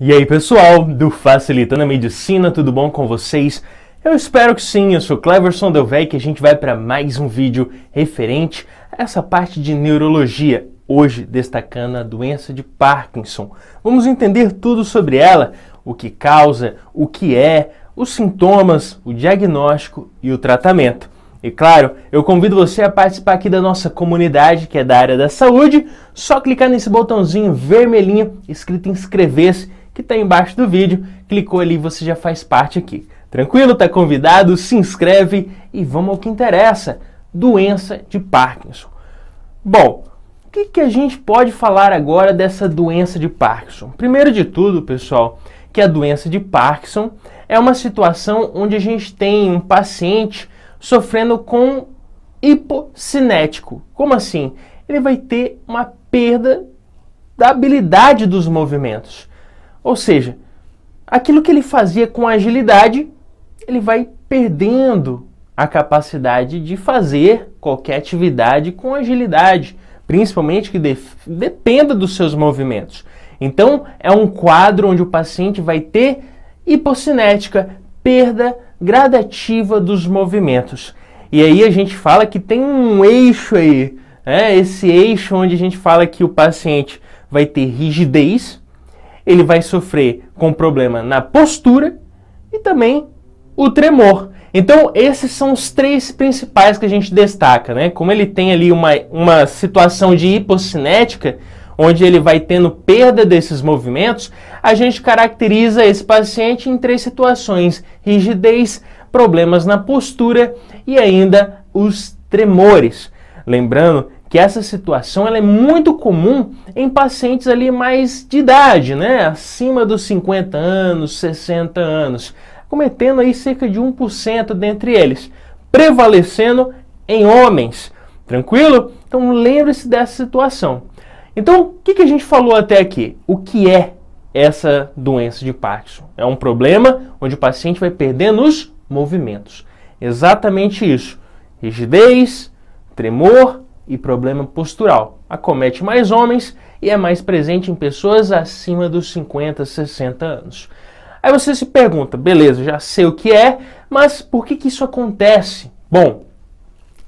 E aí, pessoal do Facilitando a Medicina, tudo bom com vocês? Eu espero que sim, eu sou Cleverson Delvec e a gente vai para mais um vídeo referente a essa parte de neurologia, hoje destacando a doença de Parkinson. Vamos entender tudo sobre ela, o que causa, o que é, os sintomas, o diagnóstico e o tratamento. E claro, eu convido você a participar aqui da nossa comunidade, que é da área da saúde. Só clicar nesse botãozinho vermelhinho escrito inscrever-se que está embaixo do vídeo. Clicou ali, você já faz parte aqui. Tranquilo? Tá convidado? Se inscreve e vamos ao que interessa: doença de Parkinson. Bom, o que, que a gente pode falar agora dessa doença de Parkinson? Primeiro de tudo, pessoal, que a doença de Parkinson é uma situação onde a gente tem um paciente sofrendo com hipocinético. Como assim? Ele vai ter uma perda da habilidade dos movimentos. Ou seja, aquilo que ele fazia com agilidade, ele vai perdendo a capacidade de fazer qualquer atividade com agilidade, principalmente que dependa dos seus movimentos. Então, é um quadro onde o paciente vai ter hipocinética, perda gradativa dos movimentos. E aí a gente fala que tem um eixo aí, né? esse eixo onde a gente fala que o paciente vai ter rigidez, ele vai sofrer com problema na postura e também o tremor. Então, esses são os três principais que a gente destaca, né? Como ele tem ali uma, uma situação de hipocinética, onde ele vai tendo perda desses movimentos, a gente caracteriza esse paciente em três situações: rigidez, problemas na postura e ainda os tremores. Lembrando que essa situação ela é muito comum em pacientes ali mais de idade, né? acima dos 50 anos, 60 anos, cometendo aí cerca de 1% dentre eles, prevalecendo em homens. Tranquilo? Então lembre-se dessa situação. Então, o que, que a gente falou até aqui? O que é essa doença de Parkinson? É um problema onde o paciente vai perdendo os movimentos. Exatamente isso. Rigidez, tremor, e problema postural. Acomete mais homens e é mais presente em pessoas acima dos 50, 60 anos. Aí você se pergunta, beleza, já sei o que é, mas por que, que isso acontece? Bom,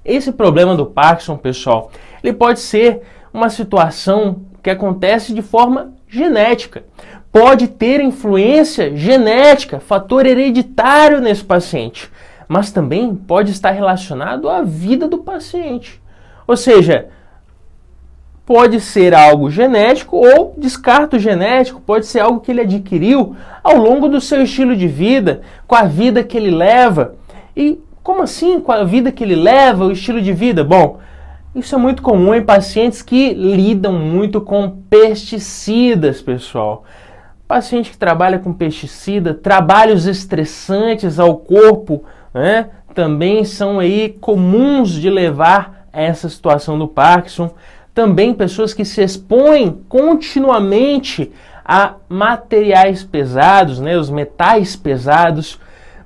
esse problema do Parkinson, pessoal, ele pode ser uma situação que acontece de forma genética. Pode ter influência genética, fator hereditário nesse paciente, mas também pode estar relacionado à vida do paciente. Ou seja, pode ser algo genético ou descarto genético, pode ser algo que ele adquiriu ao longo do seu estilo de vida, com a vida que ele leva. E como assim com a vida que ele leva, o estilo de vida? Bom, isso é muito comum em pacientes que lidam muito com pesticidas, pessoal. Paciente que trabalha com pesticida, trabalhos estressantes ao corpo, né, também são aí comuns de levar essa situação do Parkinson. Também pessoas que se expõem continuamente a materiais pesados, né, os metais pesados.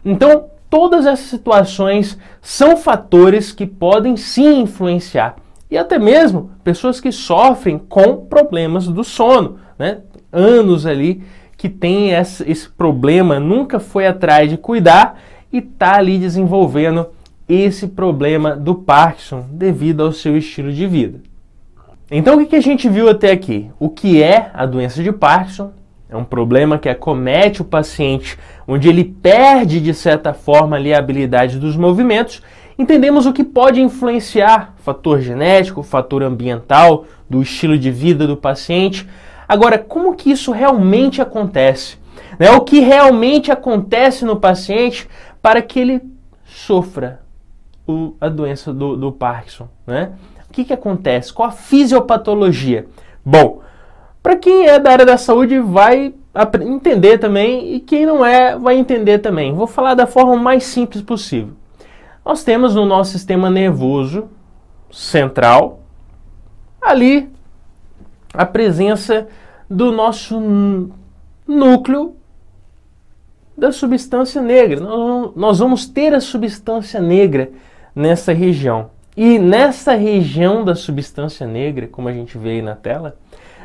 Então, todas essas situações são fatores que podem sim influenciar. E até mesmo pessoas que sofrem com problemas do sono, né? Anos ali que tem esse problema, nunca foi atrás de cuidar e tá ali desenvolvendo esse problema do Parkinson devido ao seu estilo de vida. Então, o que a gente viu até aqui? O que é a doença de Parkinson? É um problema que acomete o paciente, onde ele perde, de certa forma, ali, a habilidade dos movimentos. Entendemos o que pode influenciar fator genético, fator ambiental, do estilo de vida do paciente. Agora, como que isso realmente acontece? Né? O que realmente acontece no paciente para que ele sofra o, a doença do, do Parkinson, né? O que, que acontece? Qual a fisiopatologia? Bom, para quem é da área da saúde vai entender também e quem não é vai entender também. Vou falar da forma mais simples possível. Nós temos no nosso sistema nervoso central ali a presença do nosso núcleo da substância negra. Nós vamos ter a substância negra nessa região. E nessa região da substância negra, como a gente vê aí na tela,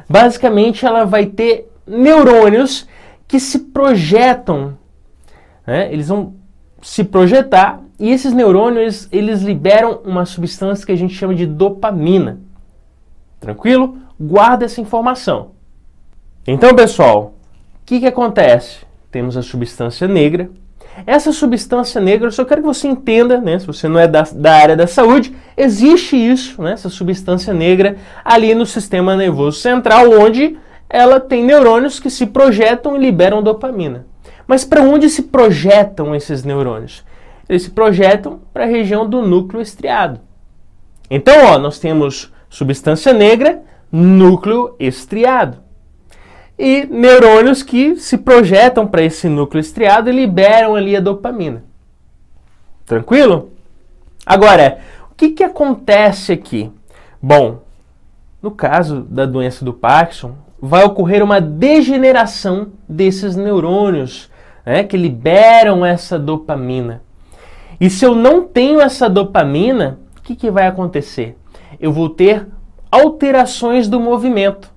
basicamente ela vai ter neurônios que se projetam, né? eles vão se projetar e esses neurônios eles liberam uma substância que a gente chama de dopamina. Tranquilo? Guarda essa informação. Então, pessoal, o que, que acontece? Temos a substância negra, essa substância negra, eu só quero que você entenda, né, se você não é da, da área da saúde, existe isso, né, essa substância negra ali no sistema nervoso central, onde ela tem neurônios que se projetam e liberam dopamina. Mas para onde se projetam esses neurônios? Eles se projetam para a região do núcleo estriado. Então, ó, nós temos substância negra, núcleo estriado e neurônios que se projetam para esse núcleo estriado e liberam ali a dopamina. Tranquilo? Agora, o que, que acontece aqui? Bom, no caso da doença do Parkinson, vai ocorrer uma degeneração desses neurônios né, que liberam essa dopamina. E se eu não tenho essa dopamina, o que, que vai acontecer? Eu vou ter alterações do movimento.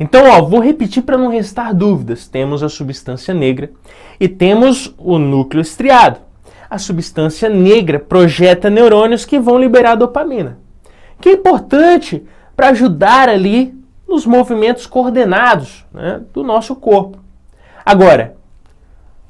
Então, ó, vou repetir para não restar dúvidas. Temos a substância negra e temos o núcleo estriado. A substância negra projeta neurônios que vão liberar dopamina, que é importante para ajudar ali nos movimentos coordenados né, do nosso corpo. Agora,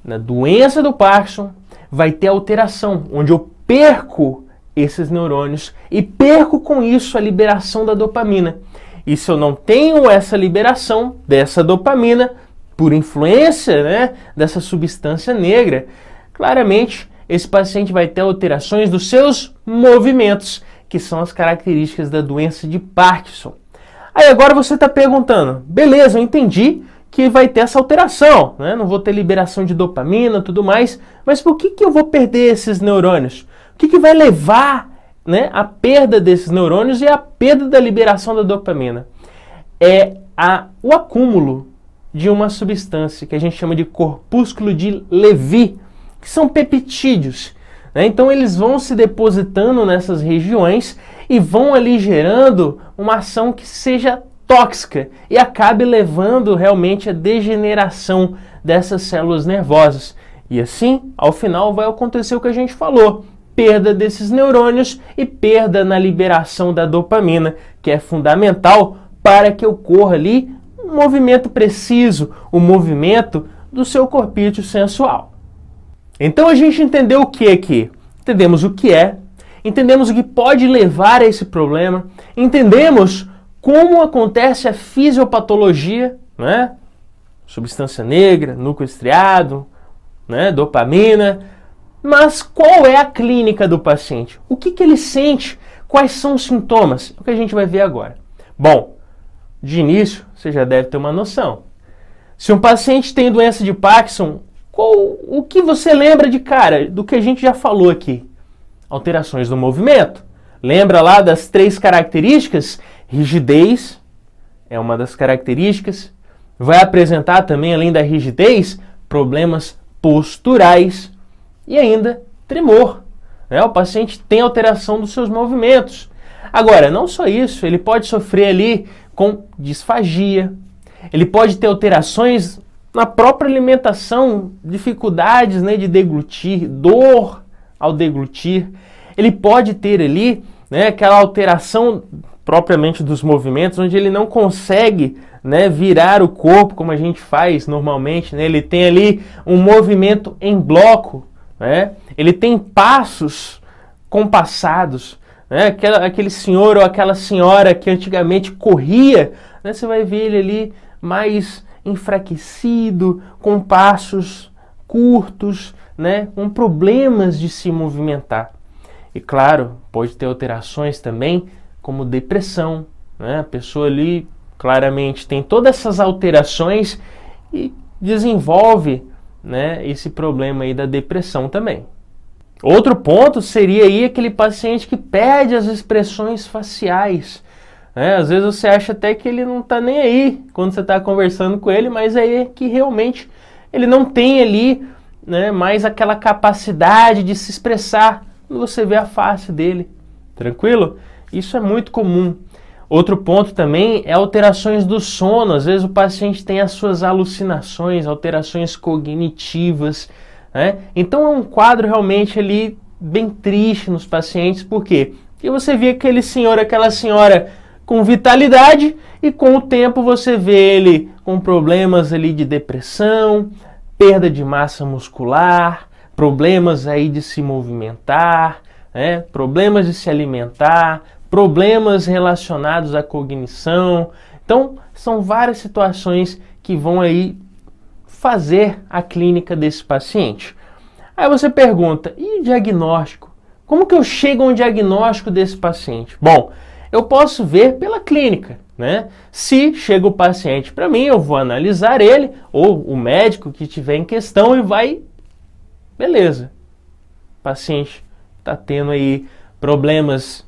na doença do Parkinson, vai ter alteração, onde eu perco esses neurônios e perco com isso a liberação da dopamina. E se eu não tenho essa liberação dessa dopamina, por influência né, dessa substância negra, claramente esse paciente vai ter alterações dos seus movimentos, que são as características da doença de Parkinson. Aí agora você está perguntando, beleza, eu entendi que vai ter essa alteração, né? não vou ter liberação de dopamina tudo mais, mas por que, que eu vou perder esses neurônios? O que, que vai levar né, a perda desses neurônios e a perda da liberação da dopamina. É a, o acúmulo de uma substância que a gente chama de corpúsculo de Levi que são peptídeos. Né? Então eles vão se depositando nessas regiões e vão ali gerando uma ação que seja tóxica e acabe levando realmente a degeneração dessas células nervosas. E assim, ao final, vai acontecer o que a gente falou: perda desses neurônios e perda na liberação da dopamina, que é fundamental para que ocorra ali um movimento preciso, o um movimento do seu corpício sensual. Então a gente entendeu o que aqui? Entendemos o que é, entendemos o que pode levar a esse problema, entendemos como acontece a fisiopatologia, né? Substância negra, núcleo estriado, né? dopamina, mas qual é a clínica do paciente? O que, que ele sente? Quais são os sintomas? É o que a gente vai ver agora. Bom, de início você já deve ter uma noção. Se um paciente tem doença de Parkinson, qual, o que você lembra de cara? Do que a gente já falou aqui. Alterações no movimento. Lembra lá das três características? Rigidez é uma das características. Vai apresentar também, além da rigidez, problemas posturais e ainda tremor. Né? O paciente tem alteração dos seus movimentos. Agora, não só isso, ele pode sofrer ali com disfagia, ele pode ter alterações na própria alimentação, dificuldades né, de deglutir, dor ao deglutir, ele pode ter ali né, aquela alteração propriamente dos movimentos, onde ele não consegue né, virar o corpo como a gente faz normalmente, né? ele tem ali um movimento em bloco, né? ele tem passos compassados. Né? Aquela, aquele senhor ou aquela senhora que antigamente corria, né? você vai ver ele ali mais enfraquecido, com passos curtos, né? com problemas de se movimentar. E claro, pode ter alterações também, como depressão. Né? A pessoa ali claramente tem todas essas alterações e desenvolve né, esse problema aí da depressão também. Outro ponto seria aí aquele paciente que perde as expressões faciais. Né? Às vezes você acha até que ele não está nem aí quando você está conversando com ele, mas aí é que realmente ele não tem ali né, mais aquela capacidade de se expressar quando você vê a face dele. Tranquilo? Isso é muito comum. Outro ponto também é alterações do sono. Às vezes o paciente tem as suas alucinações, alterações cognitivas. Né? Então é um quadro realmente ali bem triste nos pacientes, por quê? Porque você vê aquele senhor, aquela senhora com vitalidade e com o tempo você vê ele com problemas ali de depressão, perda de massa muscular, problemas aí de se movimentar, né? problemas de se alimentar, problemas relacionados à cognição. Então, são várias situações que vão aí fazer a clínica desse paciente. Aí você pergunta: e o diagnóstico? Como que eu chego a um diagnóstico desse paciente? Bom, eu posso ver pela clínica, né? Se chega o paciente para mim, eu vou analisar ele ou o médico que tiver em questão e vai, beleza. O paciente está tendo aí problemas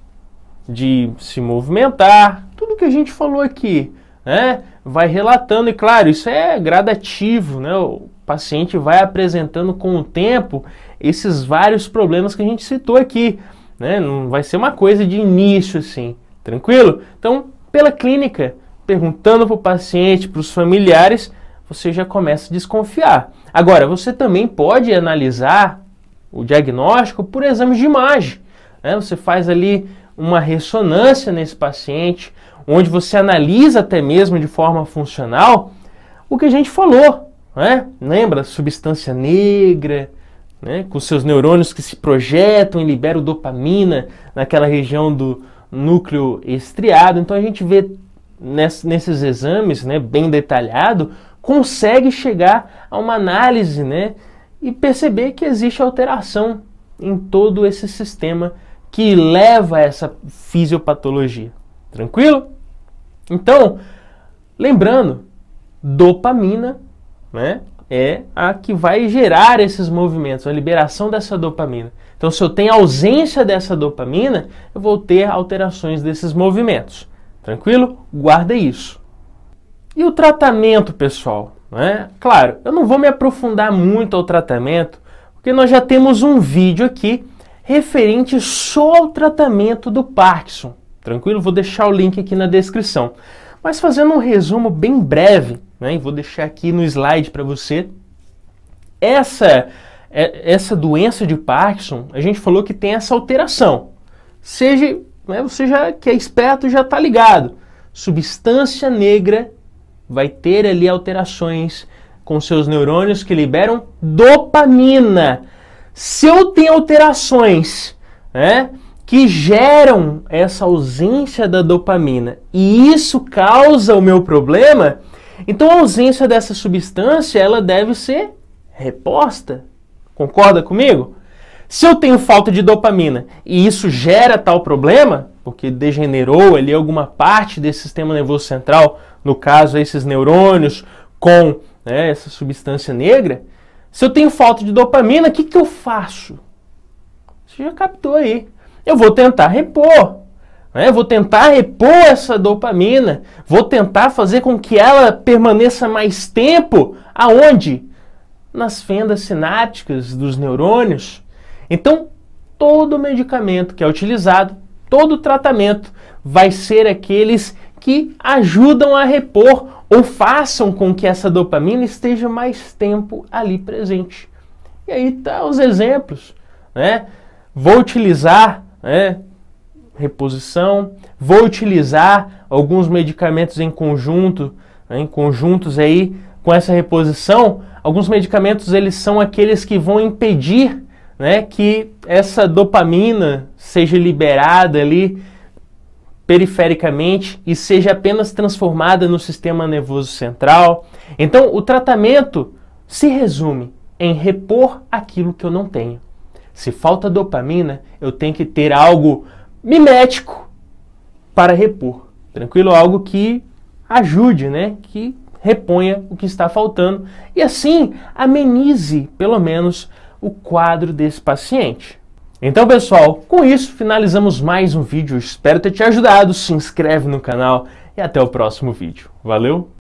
de se movimentar, tudo que a gente falou aqui, né? Vai relatando e claro, isso é gradativo, né? O paciente vai apresentando com o tempo esses vários problemas que a gente citou aqui, né? Não vai ser uma coisa de início assim, tranquilo? Então, pela clínica, perguntando para o paciente, para os familiares, você já começa a desconfiar. Agora, você também pode analisar o diagnóstico por exames de imagem. Né? Você faz ali uma ressonância nesse paciente, onde você analisa até mesmo de forma funcional o que a gente falou, né? Lembra? Substância negra, né? com seus neurônios que se projetam e liberam dopamina naquela região do núcleo estriado. Então a gente vê nesses exames, né, bem detalhado, consegue chegar a uma análise, né, e perceber que existe alteração em todo esse sistema que leva a essa fisiopatologia. Tranquilo? Então, lembrando, dopamina né, é a que vai gerar esses movimentos, a liberação dessa dopamina. Então, se eu tenho ausência dessa dopamina, eu vou ter alterações desses movimentos. Tranquilo? Guarda isso. E o tratamento, pessoal? Né? Claro, eu não vou me aprofundar muito ao tratamento, porque nós já temos um vídeo aqui referente só ao tratamento do Parkinson. Tranquilo? Vou deixar o link aqui na descrição. Mas fazendo um resumo bem breve, né, e vou deixar aqui no slide para você, essa, é, essa doença de Parkinson, a gente falou que tem essa alteração. Seja, né, você já que é esperto já está ligado. Substância negra vai ter ali alterações com seus neurônios que liberam dopamina. Se eu tenho alterações né, que geram essa ausência da dopamina e isso causa o meu problema, então a ausência dessa substância ela deve ser reposta. Concorda comigo? Se eu tenho falta de dopamina e isso gera tal problema, porque degenerou ali alguma parte desse sistema nervoso central, no caso esses neurônios, com né, essa substância negra, se eu tenho falta de dopamina, o que, que eu faço? Você já captou aí. Eu vou tentar repor. Né? Vou tentar repor essa dopamina. Vou tentar fazer com que ela permaneça mais tempo. Aonde? Nas fendas sinápticas dos neurônios. Então, todo medicamento que é utilizado, todo tratamento, vai ser aqueles que ajudam a repor ou façam com que essa dopamina esteja mais tempo ali presente. E aí tá os exemplos, né? Vou utilizar, né, reposição, vou utilizar alguns medicamentos em conjunto, né, em conjuntos aí com essa reposição. Alguns medicamentos eles são aqueles que vão impedir, né, que essa dopamina seja liberada ali perifericamente e seja apenas transformada no sistema nervoso central. Então, o tratamento se resume em repor aquilo que eu não tenho. Se falta dopamina, eu tenho que ter algo mimético para repor. Tranquilo? Algo que ajude, né? Que reponha o que está faltando e assim amenize, pelo menos, o quadro desse paciente. Então, pessoal, com isso finalizamos mais um vídeo. Espero ter te ajudado. Se inscreve no canal e até o próximo vídeo. Valeu!